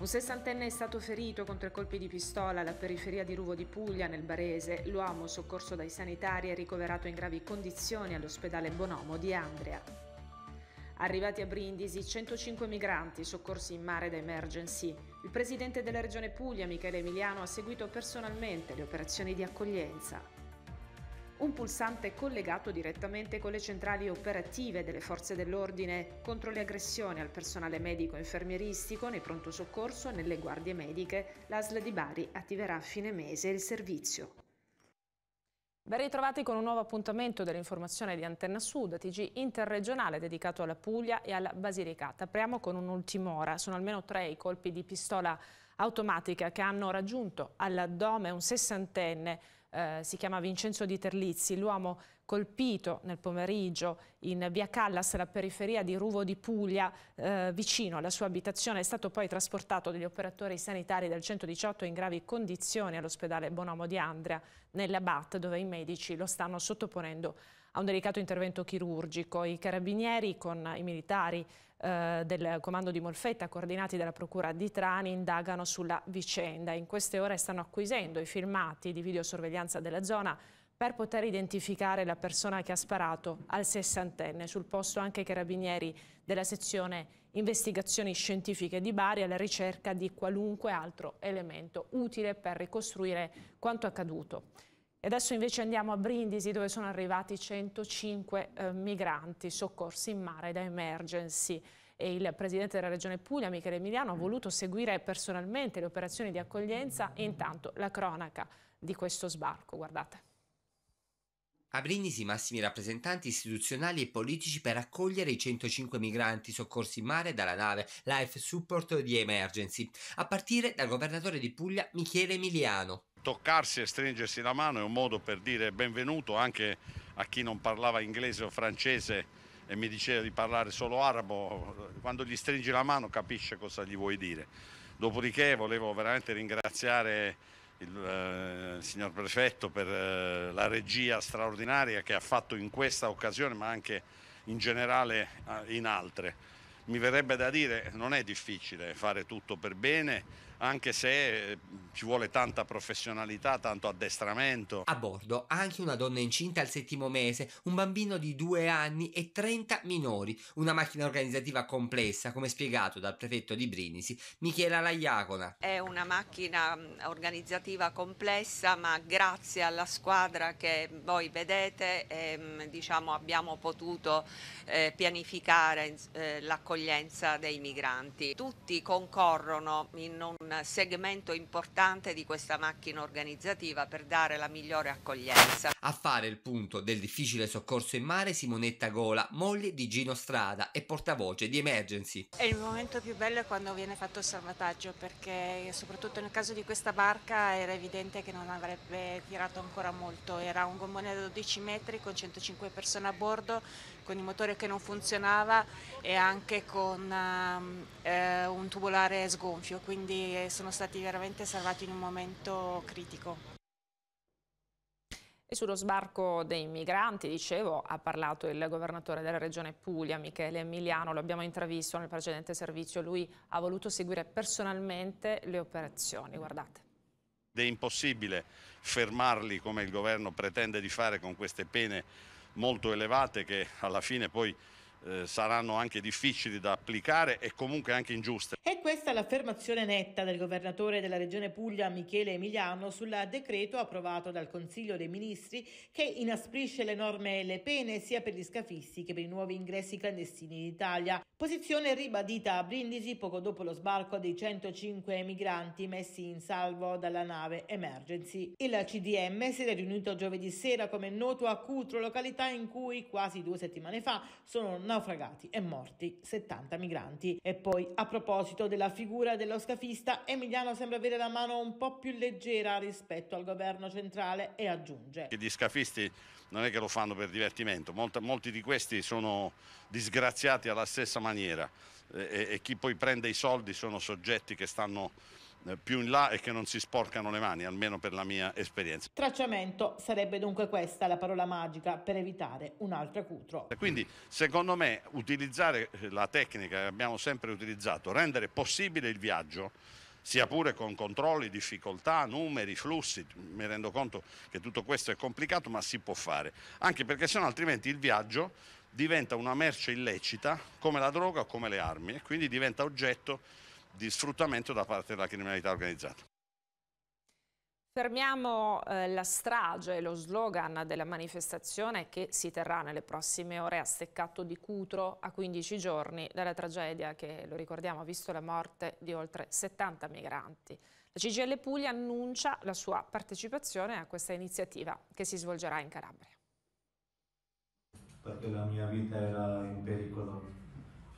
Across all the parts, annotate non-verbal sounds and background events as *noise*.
Un sessantenne è stato ferito con tre colpi di pistola alla periferia di Ruvo di Puglia, nel Barese. L'uomo, soccorso dai sanitari, è ricoverato in gravi condizioni all'ospedale Bonomo di Andrea. Arrivati a Brindisi, 105 migranti soccorsi in mare da emergency. Il presidente della regione Puglia, Michele Emiliano, ha seguito personalmente le operazioni di accoglienza un pulsante collegato direttamente con le centrali operative delle forze dell'ordine contro le aggressioni al personale medico infermieristico nei pronto soccorso e nelle guardie mediche. L'ASL di Bari attiverà a fine mese il servizio. Ben ritrovati con un nuovo appuntamento dell'informazione di Antenna Sud, TG interregionale dedicato alla Puglia e alla Basilicata. Apriamo con un'ultima ora. Sono almeno tre i colpi di pistola automatica che hanno raggiunto all'addome un sessantenne eh, si chiama Vincenzo di Terlizzi, l'uomo colpito nel pomeriggio in via Callas, la periferia di Ruvo di Puglia, eh, vicino alla sua abitazione, è stato poi trasportato dagli operatori sanitari del 118 in gravi condizioni all'ospedale Bonomo di Andria, nella BAT, dove i medici lo stanno sottoponendo a un delicato intervento chirurgico. I carabinieri con i militari eh, del comando di Molfetta, coordinati dalla Procura di Trani, indagano sulla vicenda. In queste ore stanno acquisendo i filmati di videosorveglianza della zona per poter identificare la persona che ha sparato al sessantenne. Sul posto anche i carabinieri della sezione investigazioni scientifiche di Bari alla ricerca di qualunque altro elemento utile per ricostruire quanto accaduto. E adesso invece andiamo a Brindisi dove sono arrivati 105 eh, migranti soccorsi in mare da emergency e il presidente della regione Puglia, Michele Emiliano, ha mm. voluto seguire personalmente le operazioni di accoglienza e intanto la cronaca di questo sbarco. Guardate. A Brindisi massimi rappresentanti istituzionali e politici per accogliere i 105 migranti soccorsi in mare dalla nave Life Support di Emergency, a partire dal governatore di Puglia Michele Emiliano. Toccarsi e stringersi la mano è un modo per dire benvenuto anche a chi non parlava inglese o francese e mi diceva di parlare solo arabo, quando gli stringi la mano capisce cosa gli vuoi dire. Dopodiché volevo veramente ringraziare il eh, signor prefetto per eh, la regia straordinaria che ha fatto in questa occasione, ma anche in generale eh, in altre. Mi verrebbe da dire, non è difficile fare tutto per bene, anche se eh, ci vuole tanta professionalità, tanto addestramento. A bordo anche una donna incinta al settimo mese, un bambino di due anni e 30 minori, una macchina organizzativa complessa, come spiegato dal prefetto di Brinisi, Michela Laiacona. È una macchina mm, organizzativa complessa, ma grazie alla squadra che voi vedete, ehm, diciamo, abbiamo potuto eh, pianificare eh, l'accoglienza dei migranti. Tutti concorrono in un segmento importante di questa macchina organizzativa per dare la migliore accoglienza. A fare il punto del difficile soccorso in mare Simonetta Gola, moglie di Gino Strada e portavoce di Emergency. È il momento più bello è quando viene fatto il salvataggio perché soprattutto nel caso di questa barca era evidente che non avrebbe tirato ancora molto, era un gommone da 12 metri con 105 persone a bordo con il motore che non funzionava e anche con ehm, eh, un tubolare sgonfio, quindi eh, sono stati veramente salvati in un momento critico. E sullo sbarco dei migranti, dicevo, ha parlato il governatore della regione Puglia, Michele Emiliano, lo abbiamo intravisto nel precedente servizio, lui ha voluto seguire personalmente le operazioni, guardate. È impossibile fermarli come il governo pretende di fare con queste pene molto elevate che alla fine poi eh, saranno anche difficili da applicare e comunque anche ingiuste. E questa è l'affermazione netta del governatore della regione Puglia Michele Emiliano sul decreto approvato dal Consiglio dei Ministri che inasprisce le norme e le pene sia per gli scafisti che per i nuovi ingressi clandestini in Italia. Posizione ribadita a Brindisi poco dopo lo sbarco dei 105 migranti messi in salvo dalla nave Emergency. Il CDM si è riunito giovedì sera come noto a Cutro, località in cui quasi due settimane fa sono naufragati e morti 70 migranti. E poi a proposito della figura dello scafista, Emiliano sembra avere la mano un po' più leggera rispetto al governo centrale e aggiunge gli scafisti non è che lo fanno per divertimento, Molta, molti di questi sono disgraziati alla stessa maniera e, e chi poi prende i soldi sono soggetti che stanno eh, più in là e che non si sporcano le mani, almeno per la mia esperienza. Tracciamento sarebbe dunque questa la parola magica per evitare un altro cutro. Quindi secondo me utilizzare eh, la tecnica che abbiamo sempre utilizzato, rendere possibile il viaggio, sia pure con controlli, difficoltà, numeri, flussi, mi rendo conto che tutto questo è complicato, ma si può fare, anche perché sennò altrimenti il viaggio diventa una merce illecita come la droga o come le armi e quindi diventa oggetto di sfruttamento da parte della criminalità organizzata. Fermiamo eh, la strage, lo slogan della manifestazione che si terrà nelle prossime ore a Steccato di Cutro a 15 giorni dalla tragedia che, lo ricordiamo, ha visto la morte di oltre 70 migranti. La CGL Puglia annuncia la sua partecipazione a questa iniziativa che si svolgerà in Calabria. Perché la mia vita era in pericolo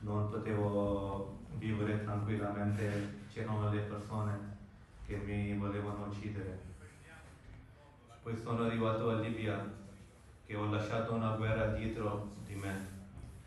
non potevo vivere tranquillamente, c'erano le persone che mi volevano uccidere. Poi sono arrivato a Libia, che ho lasciato una guerra dietro di me,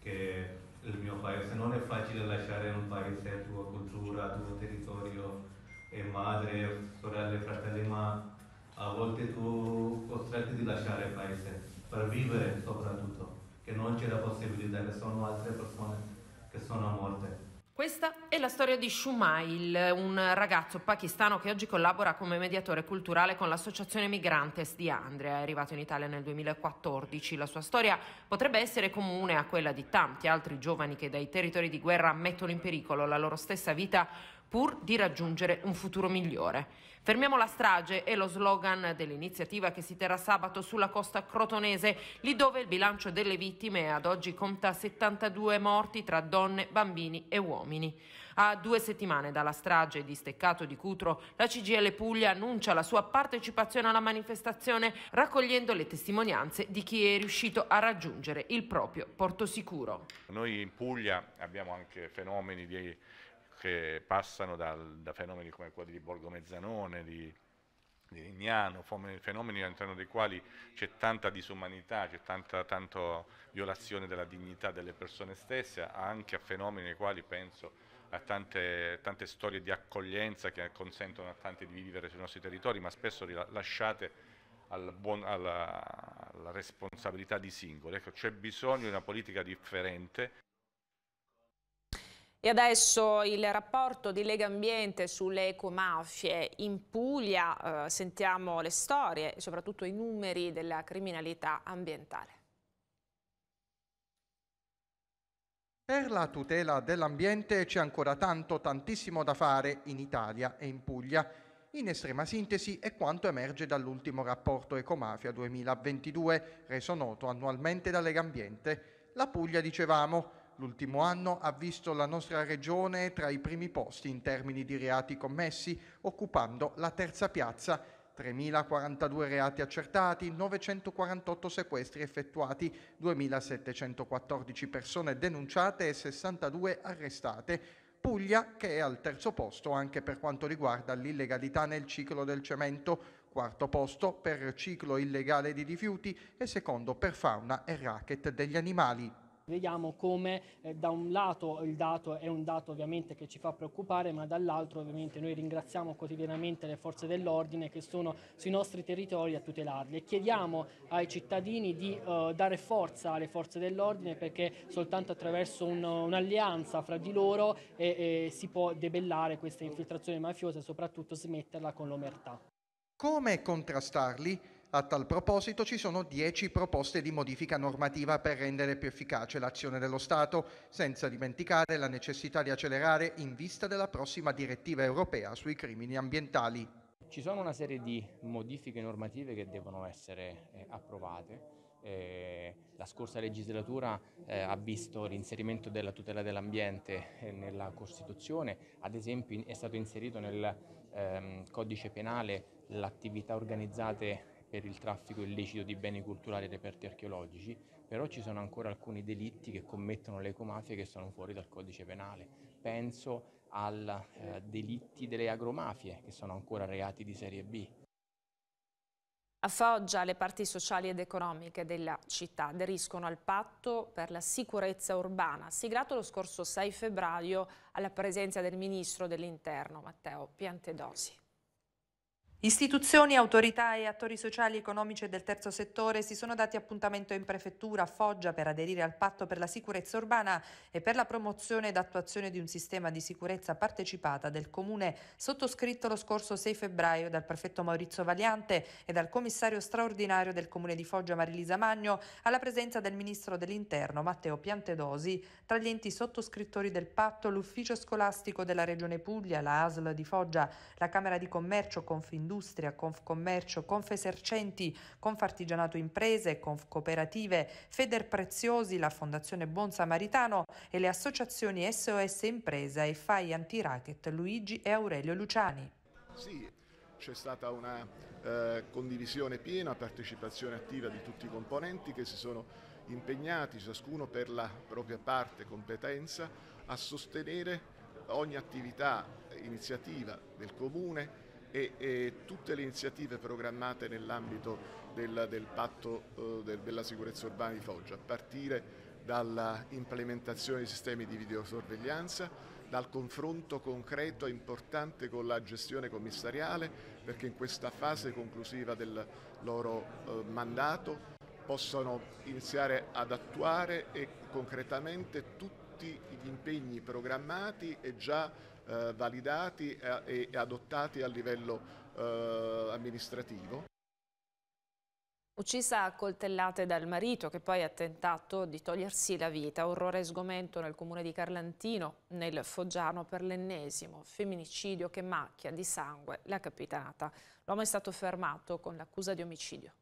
che è il mio paese. Non è facile lasciare un paese, tua cultura, tuo territorio, e madre, sorelle, fratelli, ma a volte tu costretti di lasciare il paese per vivere soprattutto, che non c'è la possibilità che sono altre persone che sono a morte. Questa è la storia di Shumail, un ragazzo pakistano che oggi collabora come mediatore culturale con l'associazione Migrantes di Andria. È arrivato in Italia nel 2014. La sua storia potrebbe essere comune a quella di tanti altri giovani che dai territori di guerra mettono in pericolo la loro stessa vita pur di raggiungere un futuro migliore. Fermiamo la strage è lo slogan dell'iniziativa che si terrà sabato sulla costa crotonese, lì dove il bilancio delle vittime ad oggi conta 72 morti tra donne, bambini e uomini. A due settimane dalla strage di Steccato di Cutro, la CGL Puglia annuncia la sua partecipazione alla manifestazione raccogliendo le testimonianze di chi è riuscito a raggiungere il proprio porto sicuro. Noi in Puglia abbiamo anche fenomeni di che passano dal, da fenomeni come quelli di Borgo Mezzanone, di, di Lignano, fenomeni all'interno dei quali c'è tanta disumanità, c'è tanta tanto violazione della dignità delle persone stesse, anche a fenomeni nei quali penso a tante, tante storie di accoglienza che consentono a tanti di vivere sui nostri territori, ma spesso lasciate al buon, alla, alla, responsabilità di singoli. Ecco, c'è bisogno di una politica differente e adesso il rapporto di Lega Ambiente sulle ecomafie in Puglia, eh, sentiamo le storie e soprattutto i numeri della criminalità ambientale. Per la tutela dell'ambiente c'è ancora tanto, tantissimo da fare in Italia e in Puglia. In estrema sintesi è quanto emerge dall'ultimo rapporto Ecomafia 2022, reso noto annualmente da Lega Ambiente. La Puglia, dicevamo, L'ultimo anno ha visto la nostra regione tra i primi posti in termini di reati commessi, occupando la terza piazza 3.042 reati accertati, 948 sequestri effettuati, 2.714 persone denunciate e 62 arrestate. Puglia che è al terzo posto anche per quanto riguarda l'illegalità nel ciclo del cemento, quarto posto per ciclo illegale di rifiuti e secondo per fauna e racket degli animali. Vediamo come eh, da un lato il dato è un dato ovviamente che ci fa preoccupare, ma dall'altro ovviamente noi ringraziamo quotidianamente le forze dell'ordine che sono sui nostri territori a tutelarli e chiediamo ai cittadini di eh, dare forza alle forze dell'ordine perché soltanto attraverso un'alleanza fra di loro eh, si può debellare questa infiltrazione mafiosa e soprattutto smetterla con l'omertà. Come contrastarli? A tal proposito ci sono dieci proposte di modifica normativa per rendere più efficace l'azione dello Stato, senza dimenticare la necessità di accelerare in vista della prossima direttiva europea sui crimini ambientali. Ci sono una serie di modifiche normative che devono essere eh, approvate. Eh, la scorsa legislatura eh, ha visto l'inserimento della tutela dell'ambiente eh, nella Costituzione, ad esempio è stato inserito nel ehm, codice penale l'attività organizzate per il traffico illecito di beni culturali e reperti archeologici, però ci sono ancora alcuni delitti che commettono le ecomafie che sono fuori dal codice penale. Penso ai eh, delitti delle agromafie, che sono ancora reati di serie B. A Foggia le parti sociali ed economiche della città aderiscono al patto per la sicurezza urbana, siglato lo scorso 6 febbraio alla presenza del ministro dell'interno Matteo Piantedosi. Istituzioni, autorità e attori sociali, economici e del terzo settore si sono dati appuntamento in prefettura a Foggia per aderire al patto per la sicurezza urbana e per la promozione ed attuazione di un sistema di sicurezza partecipata del comune sottoscritto lo scorso 6 febbraio dal prefetto Maurizio Valiante e dal commissario straordinario del comune di Foggia Marilisa Magno alla presenza del ministro dell'Interno Matteo Piantedosi. Tra gli enti sottoscrittori del patto l'ufficio scolastico della Regione Puglia, la ASL di Foggia, la Camera di Commercio Confindustria Confindustria, Confcommercio, Confesercenti, Confartigianato Imprese, Confcooperative, Feder Preziosi, la Fondazione Buon Samaritano e le associazioni SOS Impresa e FAI Antiracket Luigi e Aurelio Luciani. Sì c'è stata una eh, condivisione piena, partecipazione attiva di tutti i componenti che si sono impegnati, ciascuno per la propria parte competenza, a sostenere ogni attività, eh, iniziativa del Comune, e, e tutte le iniziative programmate nell'ambito del, del, patto eh, del, della sicurezza urbana di Foggia, a partire dall'implementazione di sistemi di videosorveglianza, dal confronto concreto e importante con la gestione commissariale, perché in questa fase conclusiva del loro eh, mandato possano iniziare ad attuare e concretamente tutte tutti gli impegni programmati e già eh, validati e, e, adottati a livello eh, amministrativo. Uccisa a coltellate dal marito che poi ha tentato di togliersi la vita. Orrore e sgomento nel comune di Carlantino, nel Foggiano per l'ennesimo femminicidio che macchia di sangue la capitanata. L'uomo è stato fermato con l'accusa di omicidio.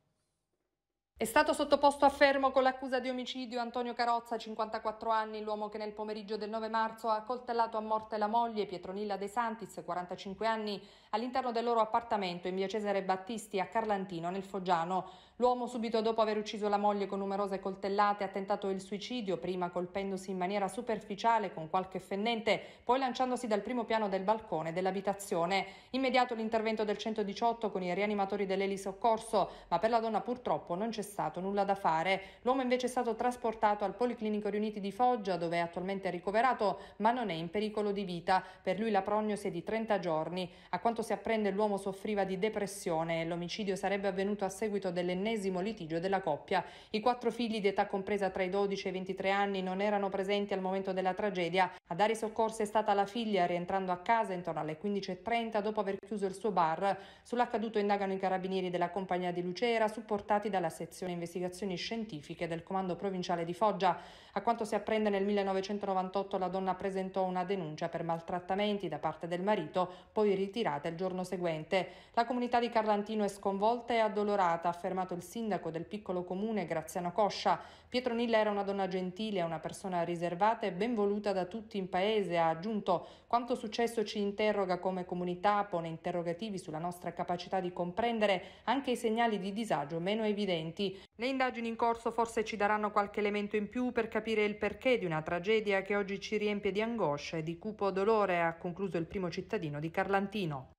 È stato sottoposto a fermo con l'accusa di omicidio Antonio Carozza, 54 anni, l'uomo che nel pomeriggio del 9 marzo ha coltellato a morte la moglie Pietronilla De Santis, 45 anni, all'interno del loro appartamento in via Cesare Battisti a Carlantino, nel Foggiano. L'uomo subito dopo aver ucciso la moglie con numerose coltellate ha tentato il suicidio, prima colpendosi in maniera superficiale con qualche fendente, poi lanciandosi dal primo piano del balcone dell'abitazione. Immediato l'intervento del 118 con i rianimatori dell'Eli Soccorso, ma per la donna purtroppo non c'è stato nulla da fare. L'uomo invece è stato trasportato al Policlinico Riuniti di Foggia, dove è attualmente ricoverato, ma non è in pericolo di vita. Per lui la prognosi è di 30 giorni. A quanto si apprende l'uomo soffriva di depressione e l'omicidio sarebbe avvenuto a seguito delle l'ennesimo litigio della coppia. I quattro figli di età compresa tra i 12 e i 23 anni non erano presenti al momento della tragedia. A dare i soccorsi è stata la figlia, rientrando a casa intorno alle 15.30 dopo aver chiuso il suo bar. Sull'accaduto indagano i carabinieri della compagnia di Lucera, supportati dalla sezione investigazioni scientifiche del comando provinciale di Foggia. A quanto si apprende nel 1998 la donna presentò una denuncia per maltrattamenti da parte del marito, poi ritirata il giorno seguente. La comunità di Carlantino è sconvolta e addolorata, ha affermato il sindaco del piccolo comune Graziano Coscia. Pietro Nilla era una donna gentile, una persona riservata e ben voluta da tutti in paese, ha aggiunto quanto successo ci interroga come comunità, pone interrogativi sulla nostra capacità di comprendere anche i segnali di disagio meno evidenti. Le indagini in corso forse ci daranno qualche elemento in più per capire il perché di una tragedia che oggi ci riempie di angoscia e di cupo dolore, ha concluso il primo cittadino di Carlantino.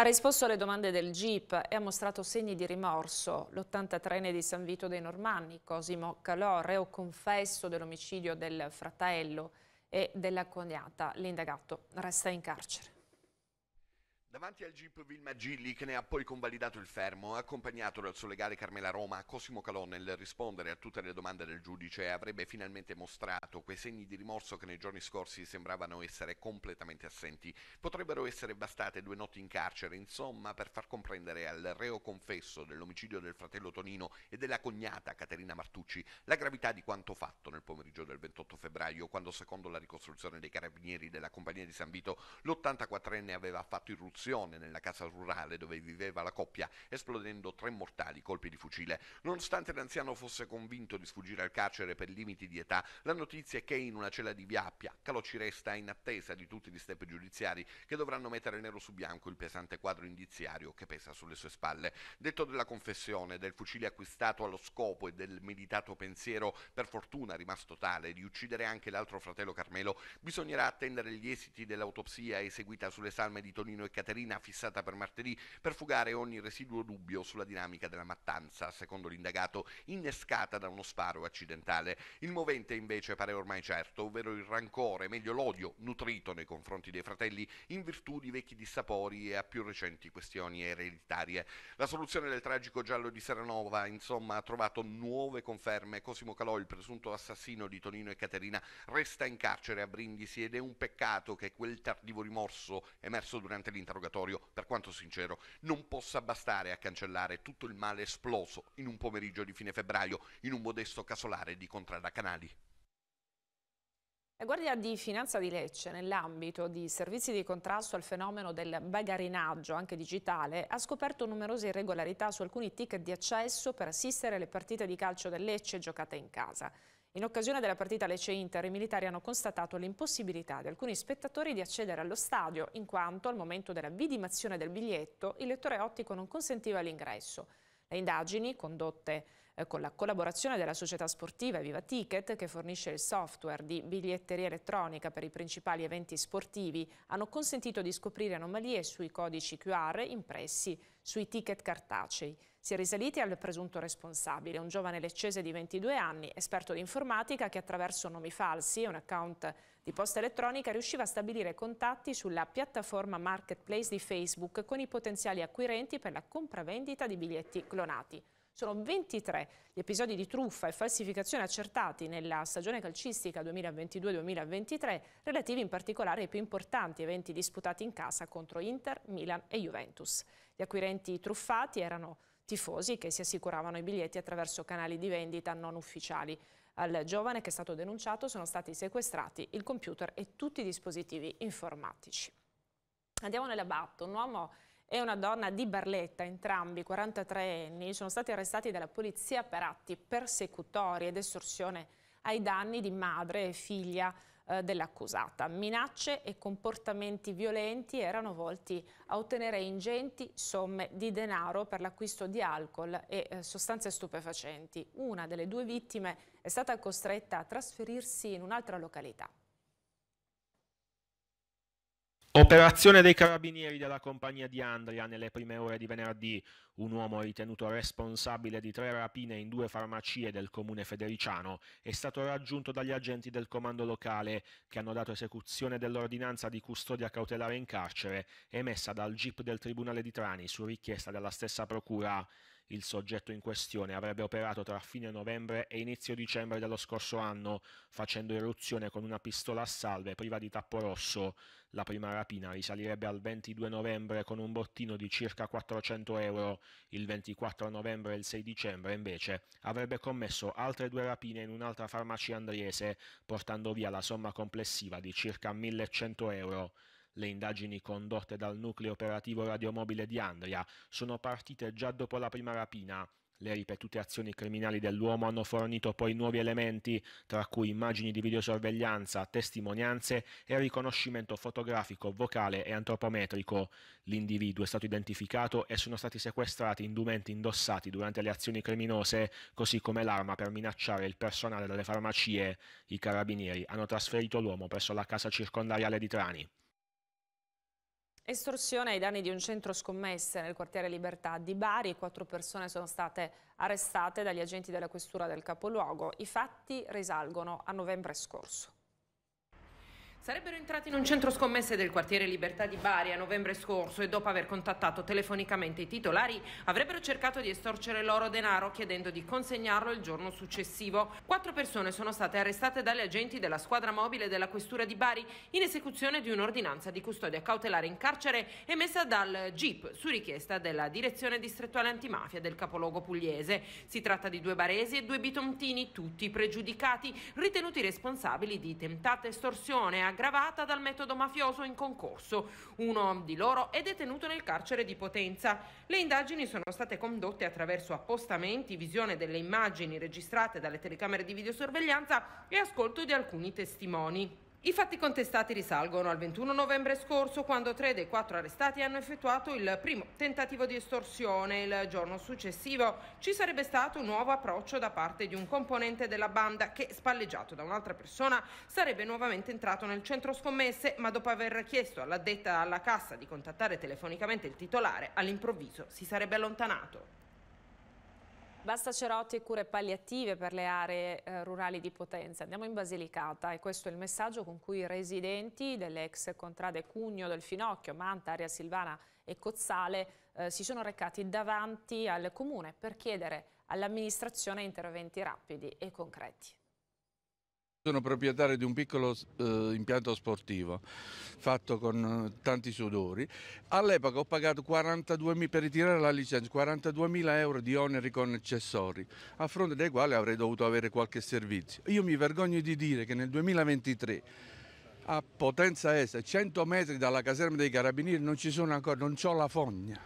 Ha risposto alle domande del GIP e ha mostrato segni di rimorso. L'83enne di San Vito dei Normanni, Cosimo Calò, reo confesso dell'omicidio del fratello e della cognata, l'indagato resta in carcere. Davanti al Jeep Vilma Gilli, che ne ha poi convalidato il fermo, accompagnato dal suo legale Carmela Roma, Cosimo Calò nel rispondere a tutte le domande del giudice avrebbe finalmente mostrato quei segni di rimorso che nei giorni scorsi sembravano essere completamente assenti. Potrebbero essere bastate due notti in carcere, insomma, per far comprendere al reo confesso dell'omicidio del fratello Tonino e della cognata Caterina Martucci la gravità di quanto fatto nel pomeriggio del 28 febbraio, quando secondo la ricostruzione dei carabinieri della compagnia di San Vito l'84enne aveva fatto irruzione irruzione nella casa rurale dove viveva la coppia, esplodendo tre mortali colpi di fucile. Nonostante l'anziano fosse convinto di sfuggire al carcere per limiti di età, la notizia è che in una cella di Viappia Piaccalo resta in attesa di tutti gli step giudiziari che dovranno mettere nero su bianco il pesante quadro indiziario che pesa sulle sue spalle. Detto della confessione, del fucile acquistato allo scopo e del meditato pensiero, per fortuna rimasto tale, di uccidere anche l'altro fratello Carmelo, bisognerà attendere gli esiti dell'autopsia eseguita sulle salme di Tonino e Caterina Caterina fissata per martedì per fugare ogni residuo dubbio sulla dinamica della mattanza, secondo l'indagato, innescata da uno sparo accidentale. Il movente invece pare ormai certo, ovvero il rancore, meglio l'odio, nutrito nei confronti dei fratelli in virtù di vecchi dissapori e a più recenti questioni ereditarie. La soluzione del tragico giallo di Seranova, insomma, ha trovato nuove conferme. Cosimo Calò, il presunto assassino di Tonino e Caterina, resta in carcere a Brindisi ed è un peccato che quel tardivo rimorso emerso durante l'interrogazione interrogatorio, per quanto sincero, non possa bastare a cancellare tutto il male esploso in un pomeriggio di fine febbraio in un modesto casolare di Contrada Canali. La Guardia di Finanza di Lecce, nell'ambito di servizi di contrasto al fenomeno del bagarinaggio, anche digitale, ha scoperto numerose irregolarità su alcuni ticket di accesso per assistere alle partite di calcio del Lecce giocate in casa. In occasione della partita Lecce-Inter i militari hanno constatato l'impossibilità di alcuni spettatori di accedere allo stadio in quanto al momento della vidimazione del biglietto il lettore ottico non consentiva l'ingresso. Le indagini, condotte eh, con la collaborazione della società sportiva Viva Ticket, che fornisce il software di biglietteria elettronica per i principali eventi sportivi, hanno consentito di scoprire anomalie sui codici QR impressi sui ticket cartacei. Si è risaliti al presunto responsabile, un giovane leccese di 22 anni, esperto di informatica che attraverso nomi falsi e un account di posta elettronica riusciva a stabilire contatti sulla piattaforma marketplace di Facebook con i potenziali acquirenti per la compravendita di biglietti clonati. Sono 23 gli episodi di truffa e falsificazione accertati nella stagione calcistica 2022-2023, relativi in particolare ai più importanti eventi disputati in casa contro Inter, Milan e Juventus. Gli acquirenti truffati erano tifosi che si assicuravano i biglietti attraverso canali di vendita non ufficiali. Al giovane che è stato denunciato sono stati sequestrati il computer e tutti i dispositivi informatici. Andiamo nella BAT, un uomo e una donna di Barletta, entrambi 43 anni, sono stati arrestati dalla polizia per atti persecutori ed estorsione ai danni di madre e figlia eh, dell'accusata. Minacce e comportamenti violenti erano volti a ottenere ingenti somme di denaro per l'acquisto di alcol e eh, sostanze stupefacenti. Una delle due vittime è stata costretta a trasferirsi in un'altra località. Operazione dei carabinieri della compagnia di Andria nelle prime ore di venerdì. Un uomo ritenuto responsabile di tre rapine in due farmacie del comune federiciano è stato raggiunto dagli agenti del comando locale che hanno dato esecuzione dell'ordinanza di custodia cautelare in carcere emessa dal GIP del Tribunale di Trani su richiesta della stessa procura il soggetto in questione avrebbe operato tra fine novembre e inizio dicembre dello scorso anno, facendo irruzione con una pistola a salve priva di tappo rosso. La prima rapina risalirebbe al 22 novembre con un bottino di circa 400 euro. Il 24 novembre e il 6 dicembre, invece, avrebbe commesso altre due rapine in un'altra farmacia andriese, portando via la somma complessiva di circa 1100 euro. Le indagini condotte dal nucleo operativo radiomobile di Andria sono partite già dopo la prima rapina. Le ripetute azioni criminali dell'uomo hanno fornito poi nuovi elementi, tra cui immagini di videosorveglianza, testimonianze e riconoscimento fotografico, vocale e antropometrico. L'individuo è stato identificato e sono stati sequestrati indumenti indossati durante le azioni criminose, così come l'arma per minacciare il personale delle farmacie. I carabinieri hanno trasferito l'uomo presso la casa circondariale di Trani. Estorsione ai danni di un centro scommesse nel quartiere Libertà di Bari. Quattro persone sono state arrestate dagli agenti della questura del capoluogo. I fatti risalgono a novembre scorso. Sarebbero entrati in un centro scommesse del quartiere Libertà di Bari a novembre scorso e dopo aver contattato telefonicamente i titolari avrebbero cercato di estorcere loro denaro chiedendo di consegnarlo il giorno successivo. Quattro persone sono state arrestate dagli agenti della squadra mobile della Questura di Bari in esecuzione di un'ordinanza di custodia cautelare in carcere emessa dal GIP su richiesta della direzione distrettuale antimafia del capoluogo pugliese. Si tratta di due baresi e due bitontini, tutti pregiudicati, ritenuti responsabili di tentata estorsione aggravata dal metodo mafioso in concorso. Uno di loro è detenuto nel carcere di Potenza. Le indagini sono state condotte attraverso appostamenti, visione delle immagini registrate dalle telecamere di videosorveglianza e ascolto di alcuni testimoni. I fatti contestati risalgono al 21 novembre scorso quando tre dei quattro arrestati hanno effettuato il primo tentativo di estorsione. Il giorno successivo ci sarebbe stato un nuovo approccio da parte di un componente della banda che, spalleggiato da un'altra persona, sarebbe nuovamente entrato nel centro scommesse ma dopo aver chiesto all'addetta alla cassa di contattare telefonicamente il titolare, all'improvviso si sarebbe allontanato. Basta cerotti e cure palliative per le aree eh, rurali di Potenza. Andiamo in Basilicata e questo è il messaggio con cui i residenti delle ex contrade Cugno, del Finocchio, Manta, Area Silvana e Cozzale eh, si sono recati davanti al comune per chiedere all'amministrazione interventi rapidi e concreti. Sono proprietario di un piccolo eh, impianto sportivo fatto con eh, tanti sudori. All'epoca ho pagato 42.000 per ritirare la licenza 42.000 euro di oneri con accessori, a fronte dei quali avrei dovuto avere qualche servizio. Io mi vergogno di dire che nel 2023 a Potenza Est, 100 metri dalla caserma dei Carabinieri, non ci sono ancora, non ho la fogna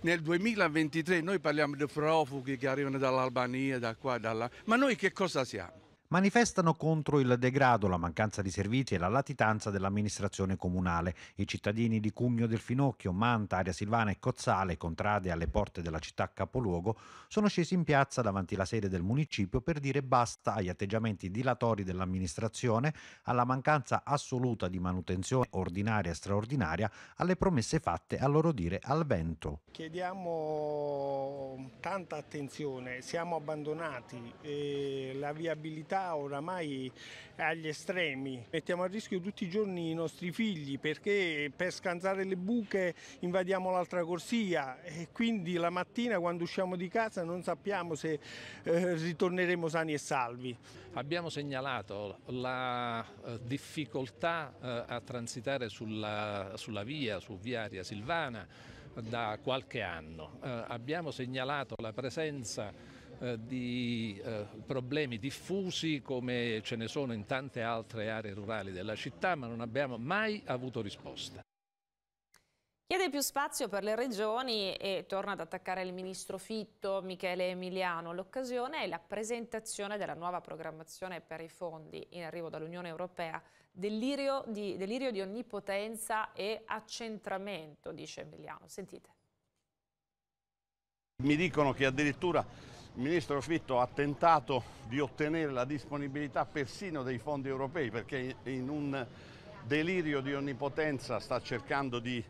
nel 2023 noi parliamo di profughi che arrivano dall'Albania, da qua, da là, ma noi che cosa siamo? manifestano contro il degrado, la mancanza di servizi e la latitanza dell'amministrazione comunale. I cittadini di Cugno del Finocchio, Manta, Aria Silvana e Cozzale, contrade alle porte della città capoluogo, sono scesi in piazza davanti alla sede del municipio per dire basta agli atteggiamenti dilatori dell'amministrazione, alla mancanza assoluta di manutenzione ordinaria e straordinaria, alle promesse fatte a loro dire al vento. Chiediamo tanta attenzione, siamo abbandonati, la viabilità oramai agli estremi. Mettiamo a rischio tutti i giorni i nostri figli perché per scansare le buche invadiamo l'altra corsia e quindi la mattina quando usciamo di casa non sappiamo se eh, ritorneremo sani e salvi. Abbiamo segnalato la eh, difficoltà eh, a transitare sulla, sulla, via, su Viaria Silvana da qualche anno. abbiamo segnalato la presenza eh, di eh, problemi diffusi come ce ne sono in tante altre aree rurali della città, ma non abbiamo mai avuto risposta. Chiede più spazio per le regioni e torna ad attaccare il ministro Fitto, Michele Emiliano. L'occasione è la presentazione della nuova programmazione per i fondi in arrivo dall'Unione Europea, delirio di, delirio di onnipotenza e accentramento, dice Emiliano. Sentite. Mi dicono che addirittura il ministro Fitto ha tentato di ottenere la disponibilità persino dei fondi europei perché in un delirio di onnipotenza sta cercando di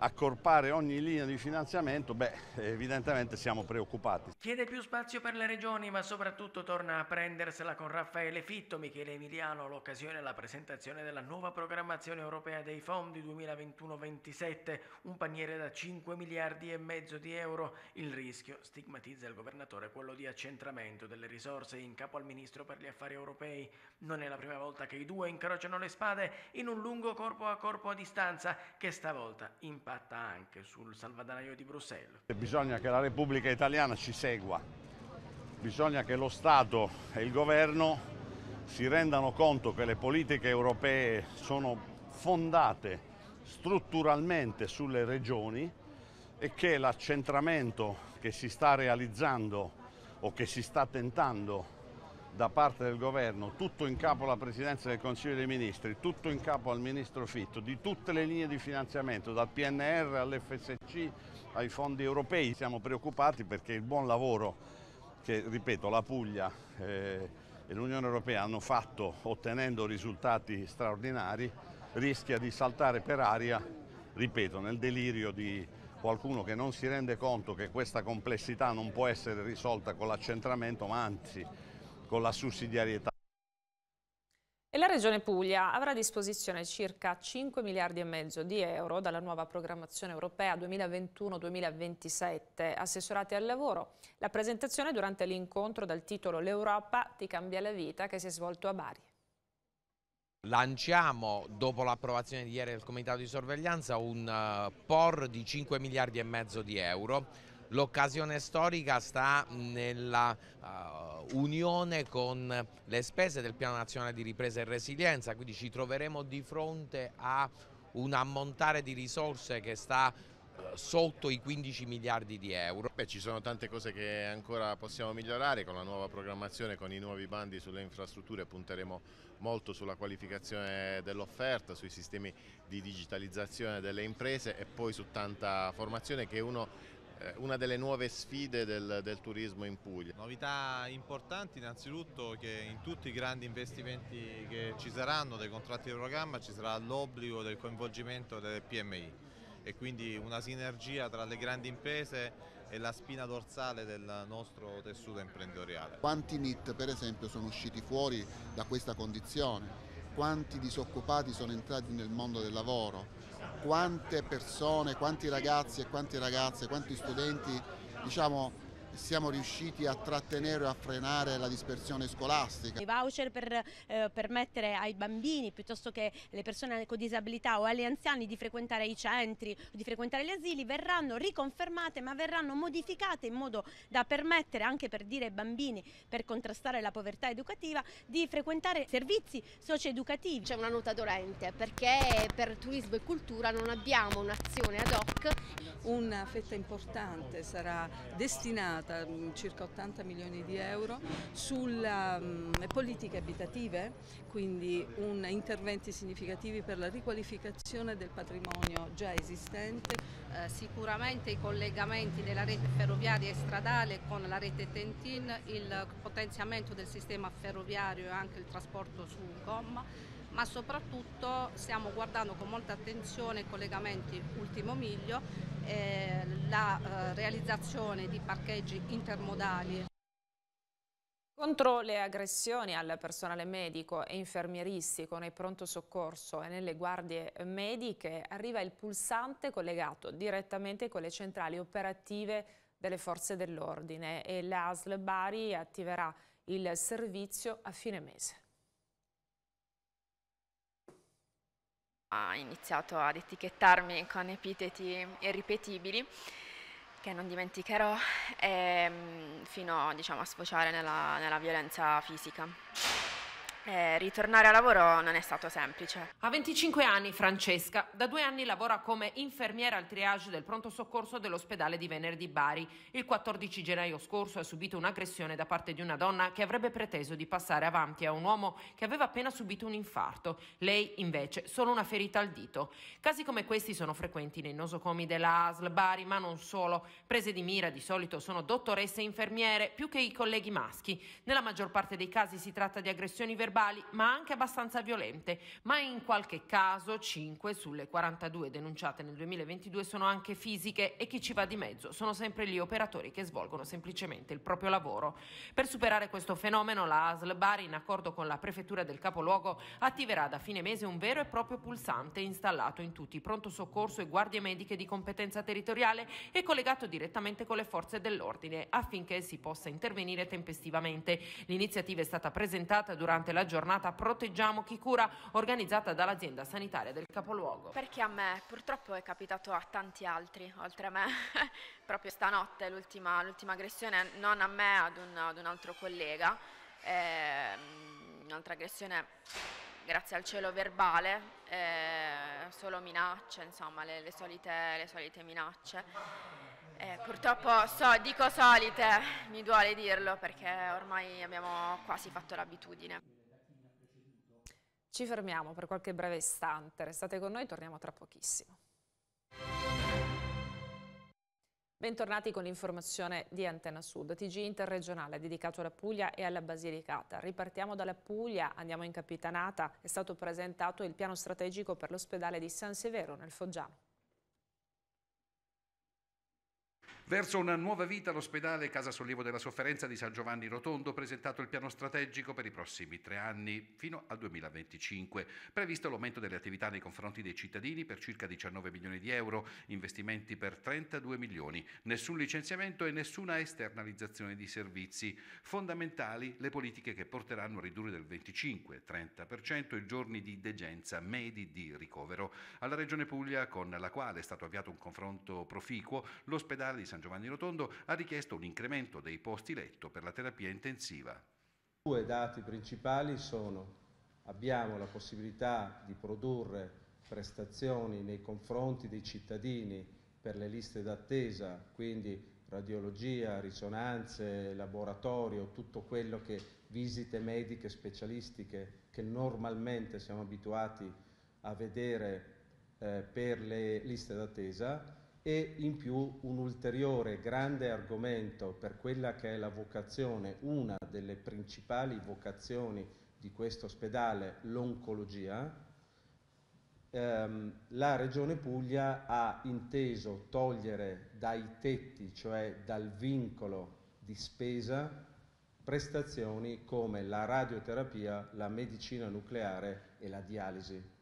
accorpare ogni linea di finanziamento, beh, evidentemente siamo preoccupati. Chiede più spazio per le regioni, ma soprattutto torna a prendersela con Raffaele Fitto, Michele Emiliano, l'occasione alla presentazione della nuova programmazione europea dei fondi 2021-27, un paniere da 5 miliardi e mezzo di euro. Il rischio, stigmatizza il governatore, quello di accentramento delle risorse in capo al ministro per gli affari europei. Non è la prima volta che i due incrociano le spade in un lungo corpo a corpo a distanza che stavolta in dibatta anche sul salvadanaio di Bruxelles. Bisogna che la Repubblica Italiana ci segua, bisogna che lo Stato e il Governo si rendano conto che le politiche europee sono fondate strutturalmente sulle regioni e che l'accentramento che si sta realizzando o che si sta tentando da parte del governo, tutto in capo alla Presidenza del Consiglio dei Ministri, tutto in capo al Ministro Fitto, di tutte le linee di finanziamento, dal PNR all'FSC ai fondi europei. Siamo preoccupati perché il buon lavoro che, ripeto, la Puglia eh, e l'Unione Europea hanno fatto ottenendo risultati straordinari rischia di saltare per aria, ripeto, nel delirio di qualcuno che non si rende conto che questa complessità non può essere risolta con l'accentramento, ma anzi con la sussidiarietà. E la Regione Puglia avrà a disposizione circa 5 miliardi e mezzo di euro dalla nuova programmazione europea 2021-2027. Assessorati al lavoro, la presentazione durante l'incontro dal titolo L'Europa ti cambia la vita che si è svolto a Bari. Lanciamo, dopo l'approvazione di ieri del Comitato di Sorveglianza, un eh, POR di 5 miliardi e mezzo di euro L'occasione storica sta nella uh, unione con le spese del Piano Nazionale di Ripresa e Resilienza, quindi ci troveremo di fronte a un ammontare di risorse che sta eh, sotto i 15 miliardi di euro. Beh, ci sono tante cose che ancora possiamo migliorare con la nuova programmazione, con i nuovi bandi sulle infrastrutture punteremo molto sulla qualificazione dell'offerta, sui sistemi di digitalizzazione delle imprese e poi su tanta formazione che è uno eh, una delle nuove sfide del, del, turismo in Puglia. Novità importanti innanzitutto che in tutti i grandi investimenti che ci saranno dei contratti di programma ci sarà l'obbligo del coinvolgimento delle PMI e quindi una sinergia tra le grandi imprese e la spina dorsale del nostro tessuto imprenditoriale. Quanti NIT per esempio sono usciti fuori da questa condizione? Quanti disoccupati sono entrati nel mondo del lavoro? quante persone, quanti ragazzi e quante ragazze, quanti studenti diciamo, siamo riusciti a trattenere e a frenare la dispersione scolastica. I voucher per eh, permettere ai bambini piuttosto che alle persone con disabilità o agli anziani di frequentare i centri, di frequentare gli asili, verranno riconfermate ma verranno modificate in modo da permettere anche per dire ai bambini, per contrastare la povertà educativa, di frequentare servizi socioeducativi. C'è una nota dolente perché per turismo e cultura non abbiamo un'azione ad hoc. Una fetta importante sarà destinata costa mm, circa 80 milioni di euro, sulle mm, politiche abitative, quindi un, interventi significativi per la riqualificazione del patrimonio già esistente. Eh, sicuramente i collegamenti della rete ferroviaria e stradale con la rete Tentin, il potenziamento del sistema ferroviario e anche il trasporto su gomma ma soprattutto stiamo guardando con molta attenzione i collegamenti ultimo miglio, eh, la eh, realizzazione di parcheggi intermodali. Contro le aggressioni al personale medico e infermieristico nei pronto soccorso e nelle guardie mediche arriva il pulsante collegato direttamente con le centrali operative delle forze dell'ordine e l'ASL Bari attiverà il servizio a fine mese. ha iniziato ad etichettarmi con epiteti irripetibili che non dimenticherò ehm, fino diciamo, a sfociare nella, nella violenza fisica. Eh, ritornare a lavoro non è stato semplice. A 25 anni Francesca da due anni lavora come infermiera al triage del pronto soccorso dell'ospedale di Venerdì Bari. Il 14 gennaio scorso ha subito un'aggressione da parte di una donna che avrebbe preteso di passare avanti a un uomo che aveva appena subito un infarto. Lei invece solo una ferita al dito. Casi come questi sono frequenti nei nosocomi della ASL Bari, ma non solo. Prese di mira di solito sono dottoresse e infermiere più che i colleghi maschi. Nella maggior parte dei casi si tratta di aggressioni verbali verbali, ma anche abbastanza violente, ma in qualche caso 5 sulle 42 denunciate nel 2022 sono anche fisiche e chi ci va di mezzo sono sempre gli operatori che svolgono semplicemente il proprio lavoro. Per superare questo fenomeno la ASL Bari, in accordo con la prefettura del capoluogo, attiverà da fine mese un vero e proprio pulsante installato in tutti i pronto soccorso e guardie mediche di competenza territoriale e collegato direttamente con le forze dell'ordine affinché si possa intervenire tempestivamente. L'iniziativa è stata presentata durante la la giornata Proteggiamo chi cura organizzata dall'azienda sanitaria del capoluogo. Perché a me? Purtroppo è capitato a tanti altri, oltre a me. *laughs* Proprio stanotte l'ultima, aggressione, non a me, ad un, ad un altro collega. Eh, un'altra aggressione grazie al cielo verbale, eh, solo minacce, insomma, le, le, solite, le solite, minacce. Eh, purtroppo so, dico solite, mi duole dirlo perché ormai abbiamo quasi fatto l'abitudine. Ci fermiamo per qualche breve istante, restate con noi, torniamo tra pochissimo. Bentornati con l'informazione di Antena Sud, TG interregionale dedicato alla Puglia e alla Basilicata. Ripartiamo dalla Puglia, andiamo in Capitanata, è stato presentato il piano strategico per l'ospedale di San Severo nel Foggiano. Verso una nuova vita l'ospedale Casa Sollievo della Sofferenza di San Giovanni Rotondo ha presentato il piano strategico per i prossimi tre anni fino al 2025. Previsto l'aumento delle attività nei confronti dei cittadini per circa 19 milioni di euro, investimenti per 32 milioni, nessun licenziamento e nessuna esternalizzazione di servizi. Fondamentali le politiche che porteranno a ridurre del 25-30% i giorni di degenza medi di ricovero. Alla Regione Puglia, con la quale è stato avviato un confronto proficuo, l'ospedale di San San Giovanni Rotondo ha richiesto un incremento dei posti letto per la terapia intensiva. Due dati principali sono abbiamo la possibilità di produrre prestazioni nei confronti dei cittadini per le liste d'attesa, quindi radiologia, risonanze, laboratorio, tutto quello che visite mediche specialistiche che normalmente siamo abituati a vedere eh, per le liste d'attesa e in più un ulteriore grande argomento per quella che è la vocazione, una delle principali vocazioni di questo ospedale, l'oncologia, ehm, la Regione Puglia ha inteso togliere dai tetti, cioè dal vincolo di spesa, prestazioni come la radioterapia, la medicina nucleare e la dialisi.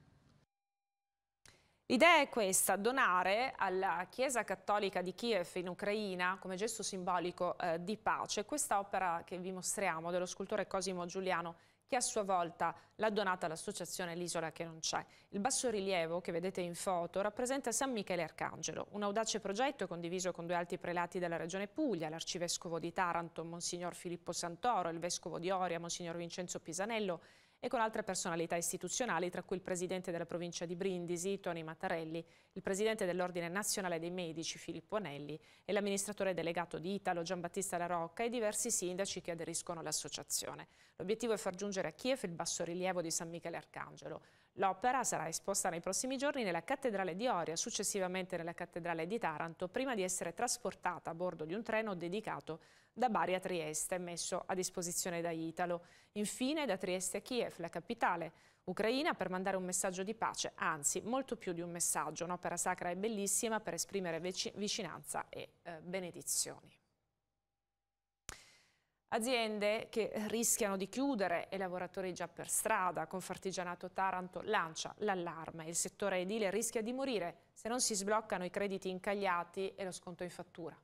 L'idea è questa, donare alla Chiesa Cattolica di Kiev in Ucraina, come gesto simbolico eh, di pace, questa opera che vi mostriamo dello scultore Cosimo Giuliano, che a sua volta l'ha donata all'associazione L'Isola che non c'è. Il bassorilievo, che vedete in foto, rappresenta San Michele Arcangelo, un audace progetto condiviso con due alti prelati della regione Puglia, l'arcivescovo di Taranto, Monsignor Filippo Santoro, il vescovo di Oria, Monsignor Vincenzo Pisanello, e con altre personalità istituzionali, tra cui il presidente della provincia di Brindisi, Tony Mattarelli, il presidente dell'Ordine Nazionale dei Medici, Filippo Anelli, e l'amministratore delegato di Italo, Giambattista La Rocca, e diversi sindaci che aderiscono all'associazione. L'obiettivo è far giungere a Kiev il bassorilievo di San Michele Arcangelo. L'opera sarà esposta nei prossimi giorni nella Cattedrale di Oria, successivamente nella Cattedrale di Taranto, prima di essere trasportata a bordo di un treno dedicato da Bari a Trieste, messo a disposizione da Italo. Infine da Trieste a Kiev, la capitale ucraina, per mandare un messaggio di pace, anzi molto più di un messaggio, un'opera sacra e bellissima per esprimere vicinanza e eh, benedizioni. Aziende che rischiano di chiudere e lavoratori già per strada. Confartigianato Taranto lancia l'allarme. Il settore edile rischia di morire se non si sbloccano i crediti incagliati e lo sconto in fattura.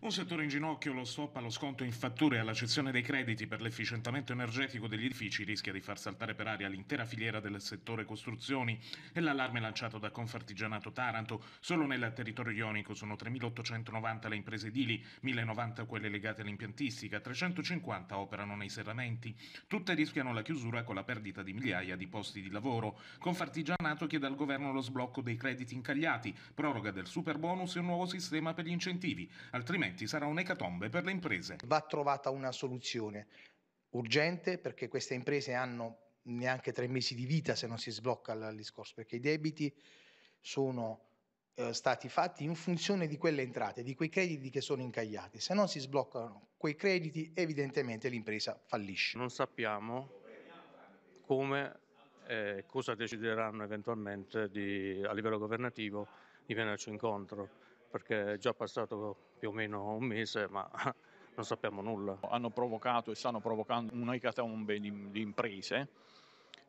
Un settore in ginocchio lo stop allo sconto in fatture e alla cessione dei crediti per l'efficientamento energetico degli edifici rischia di far saltare per aria l'intera filiera del settore costruzioni e l'allarme lanciato da Confartigianato Taranto. Solo nel territorio ionico sono 3.890 le imprese edili, 1.090 quelle legate all'impiantistica, 350 operano nei serramenti. Tutte rischiano la chiusura con la perdita di migliaia di posti di lavoro. Confartigianato chiede al governo lo sblocco dei crediti incagliati, proroga del super bonus e un nuovo sistema per gli incentivi, altrimenti investimenti sarà un'ecatombe per le imprese. Va trovata una soluzione urgente perché queste imprese hanno neanche tre mesi di vita se non si sblocca il discorso, perché i debiti sono eh, stati fatti in funzione di quelle entrate, di quei crediti che sono incagliati. Se non si sbloccano quei crediti, evidentemente l'impresa fallisce. Non sappiamo come eh, cosa decideranno eventualmente di, a livello governativo di venirci incontro, perché è già passato più o meno un mese, ma *laughs* non sappiamo nulla. Hanno provocato e stanno provocando un'ecatombe di, di imprese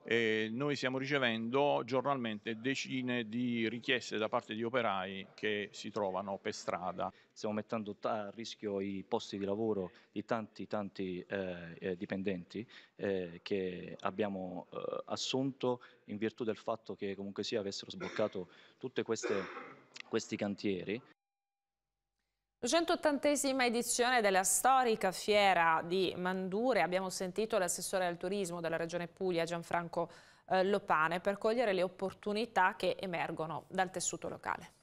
e noi stiamo ricevendo giornalmente decine di richieste da parte di operai che si trovano per strada. Stiamo mettendo a rischio i posti di lavoro di tanti tanti eh, eh, dipendenti eh, che abbiamo eh, assunto in virtù del fatto che comunque sia avessero sbloccato tutti questi cantieri. 180esima edizione della storica fiera di Mandure, abbiamo sentito l'assessore al turismo della regione Puglia Gianfranco eh, Lopane per cogliere le opportunità che emergono dal tessuto locale.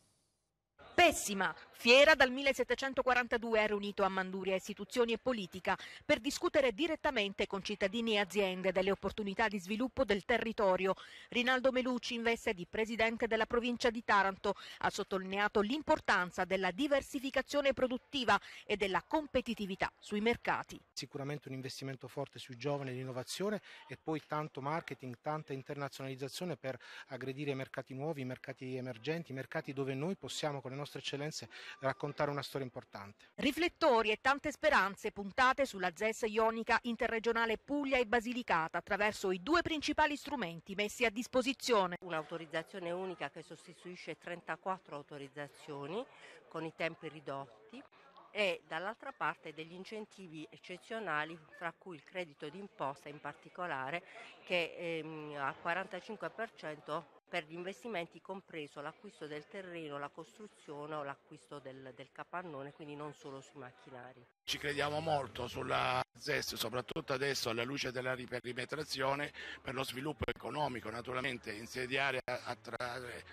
Pessima, Fiera dal 1742 è riunito a Manduria istituzioni e politica per discutere direttamente con cittadini e aziende delle opportunità di sviluppo del territorio. Rinaldo Melucci in veste di presidente della provincia di Taranto ha sottolineato l'importanza della diversificazione produttiva e della competitività sui mercati. Sicuramente un investimento forte sui giovani e l'innovazione e poi tanto marketing, tanta internazionalizzazione per aggredire mercati nuovi, mercati emergenti, mercati dove noi possiamo con le nostre eccellenze raccontare una storia importante. Riflettori e tante speranze puntate sulla ZES ionica interregionale Puglia e Basilicata attraverso i due principali strumenti messi a disposizione. Un'autorizzazione unica che sostituisce 34 autorizzazioni con i tempi ridotti e dall'altra parte degli incentivi eccezionali, fra cui il credito d'imposta in particolare, che ehm, al 45% per gli investimenti compreso l'acquisto del terreno, la costruzione o l'acquisto del, del capannone, quindi non solo sui macchinari. Ci crediamo molto sulla ZES, soprattutto adesso alla luce della riperimetrazione per lo sviluppo economico, naturalmente insediare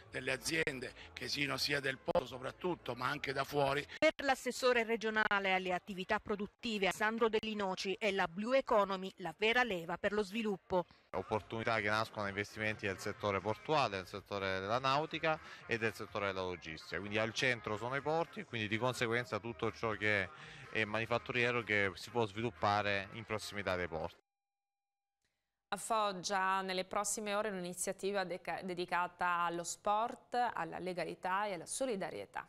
delle aziende che siano sia del posto soprattutto ma anche da fuori. Per l'assessore regionale alle attività produttive Sandro Dell'Inoci è la Blue Economy la vera leva per lo sviluppo. Opportunità che nascono da investimenti del settore portuale portuale, del settore della nautica e del settore della logistica. Quindi al centro sono i porti e quindi di conseguenza tutto ciò che è manifatturiero che si può sviluppare in prossimità dei porti. A Foggia nelle prossime ore un'iniziativa dedicata allo sport, alla legalità e alla solidarietà.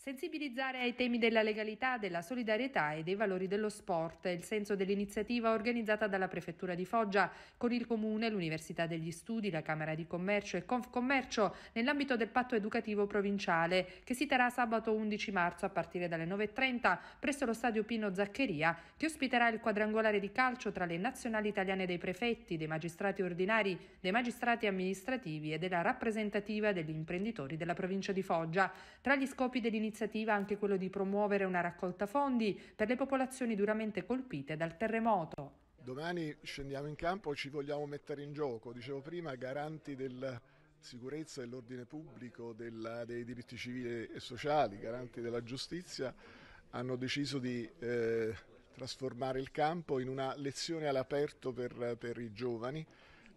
Sensibilizzare ai temi della legalità, della solidarietà e dei valori dello sport è il senso dell'iniziativa organizzata dalla Prefettura di Foggia con il Comune, l'Università degli Studi, la Camera di Commercio e Confcommercio nell'ambito del patto educativo provinciale che si terrà sabato 11 marzo a partire dalle 9.30 presso lo stadio Pino Zaccheria che ospiterà il quadrangolare di calcio tra le nazionali italiane dei prefetti, dei magistrati ordinari, dei magistrati amministrativi e della rappresentativa degli imprenditori della provincia di Foggia. Tra gli scopi dell'iniziativa iniziativa anche quello di promuovere una raccolta fondi per le popolazioni duramente colpite dal terremoto. Domani scendiamo in campo, ci vogliamo mettere in gioco, dicevo prima, garanti della sicurezza e dell'ordine pubblico, della, dei diritti civili e sociali, garanti della giustizia, hanno deciso di eh, trasformare il campo in una lezione all'aperto per, per i giovani,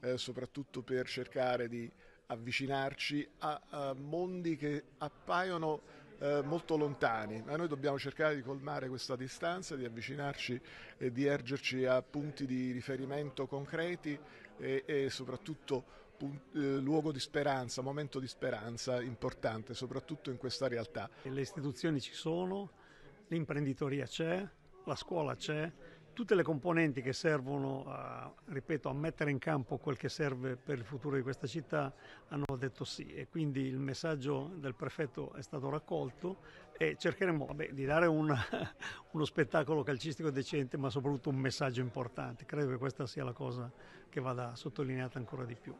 eh, soprattutto per cercare di avvicinarci a, a mondi che appaiono eh, molto lontani, ma noi dobbiamo cercare di colmare questa distanza, di avvicinarci e di ergerci a punti di riferimento concreti e, e soprattutto eh, luogo di speranza, momento di speranza importante, soprattutto in questa realtà. Le istituzioni ci sono, l'imprenditoria c'è, la scuola c'è, tutte le componenti che servono a, ripeto, a mettere in campo quel che serve per il futuro di questa città hanno detto sì e quindi il messaggio del prefetto è stato raccolto e cercheremo vabbè, di dare una, *laughs* uno spettacolo calcistico decente ma soprattutto un messaggio importante. Credo che questa sia la cosa che vada sottolineata ancora di più.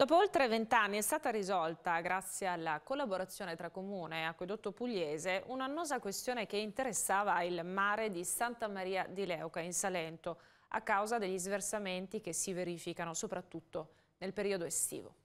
Dopo oltre vent'anni è stata risolta, grazie alla collaborazione tra Comune e Acquedotto Pugliese, un'annosa questione che interessava il mare di Santa Maria di Leuca in Salento a causa degli sversamenti che si verificano soprattutto nel periodo estivo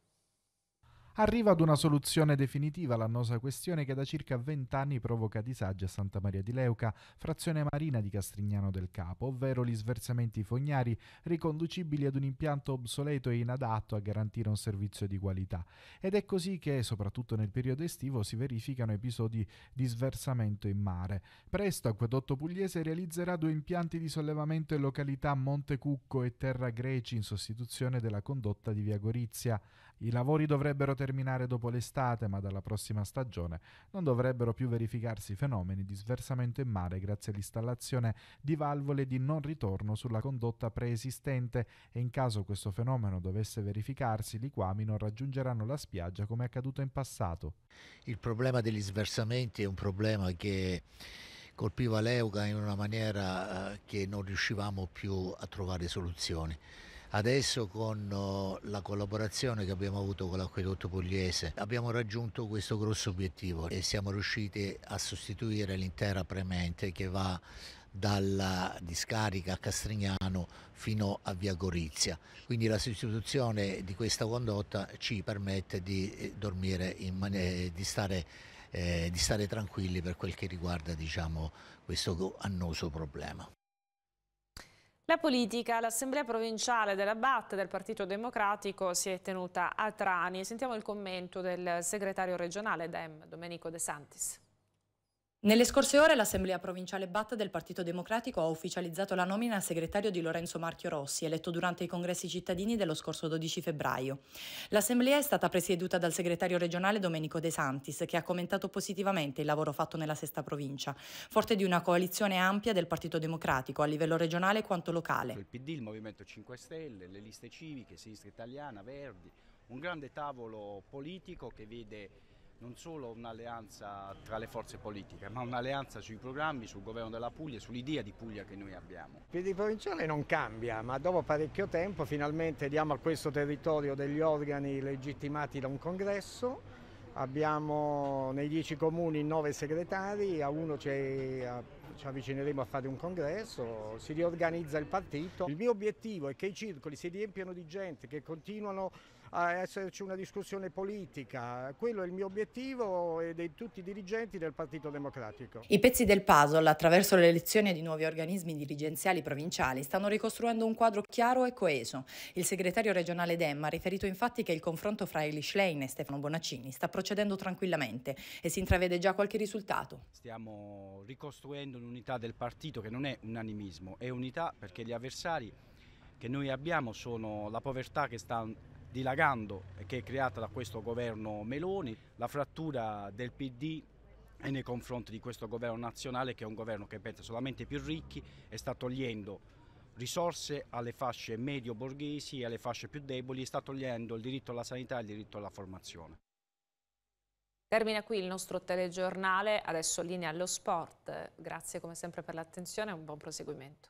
arriva ad una soluzione definitiva l'annosa questione che da circa vent'anni provoca disagi a Santa Maria di Leuca, frazione marina di Castrignano del Capo, ovvero gli sversamenti fognari riconducibili ad un impianto obsoleto e inadatto a garantire un servizio di qualità. Ed è così che, soprattutto nel periodo estivo, si verificano episodi di sversamento in mare. Presto Acquedotto Pugliese realizzerà due impianti di sollevamento in località Monte Cucco e Terra Greci in sostituzione della condotta di Via Gorizia. I lavori dovrebbero terminare dopo l'estate, ma dalla prossima stagione non dovrebbero più verificarsi fenomeni di sversamento in mare grazie all'installazione di valvole di non ritorno sulla condotta preesistente e in caso questo fenomeno dovesse verificarsi i quami non raggiungeranno la spiaggia come è accaduto in passato. Il problema degli sversamenti è un problema che colpiva l'Euga in una maniera eh, che non riuscivamo più a trovare soluzioni. Adesso con oh, la collaborazione che abbiamo avuto con l'acquedotto pugliese abbiamo raggiunto questo grosso obiettivo e siamo riusciti a sostituire l'intera premente che va dalla discarica a Castrignano fino a Via Gorizia. Quindi la sostituzione di questa condotta ci permette di eh, dormire, eh, di stare, eh, di stare tranquilli per quel che riguarda diciamo, questo annoso problema. La politica, l'assemblea provinciale della BAT del Partito Democratico si è tenuta a Trani. Sentiamo il commento del segretario regionale DEM, Domenico De Santis. Nelle scorse ore l'Assemblea provinciale BAT del Partito Democratico ha ufficializzato la nomina a segretario di Lorenzo Marchio Rossi, eletto durante i congressi cittadini dello scorso 12 febbraio. L'Assemblea è stata presieduta dal segretario regionale Domenico De Santis, che ha commentato positivamente il lavoro fatto nella sesta provincia, forte di una coalizione ampia del Partito Democratico a livello regionale quanto locale. Il PD, il Movimento 5 Stelle, le liste civiche, Sinistra Italiana, Verdi, un grande tavolo politico che vede non solo un'alleanza tra le forze politiche, ma un'alleanza sui programmi, sul governo della Puglia, sull'idea di Puglia che noi abbiamo. Il PD provinciale non cambia, ma dopo parecchio tempo finalmente diamo a questo territorio degli organi legittimati da un congresso. Abbiamo nei dieci comuni nove segretari, a uno ci avvicineremo a fare un congresso, si riorganizza il partito. Il mio obiettivo è che i circoli si riempiano di gente che continuano a esserci una discussione politica. Quello è il mio obiettivo e di tutti i dirigenti del Partito Democratico. I pezzi del puzzle, attraverso l'elezione di nuovi organismi dirigenziali provinciali, stanno ricostruendo un quadro chiaro e coeso. Il segretario regionale Dem ha riferito infatti che il confronto fra Elish Lane e Stefano Bonaccini sta procedendo tranquillamente e si intravede già qualche risultato. Stiamo ricostruendo un'unità del partito che non è unanimismo, è unità perché gli avversari che noi abbiamo sono la povertà che sta dilagando che è creata da questo governo Meloni, la frattura del PD e nei confronti di questo governo nazionale che è un governo che pensa solamente ai più ricchi e sta togliendo risorse alle fasce medio-borghesi e alle fasce più deboli e sta togliendo il diritto alla sanità e il diritto alla formazione. Termina qui il nostro telegiornale, adesso linea allo sport. Grazie come sempre per l'attenzione e un buon proseguimento.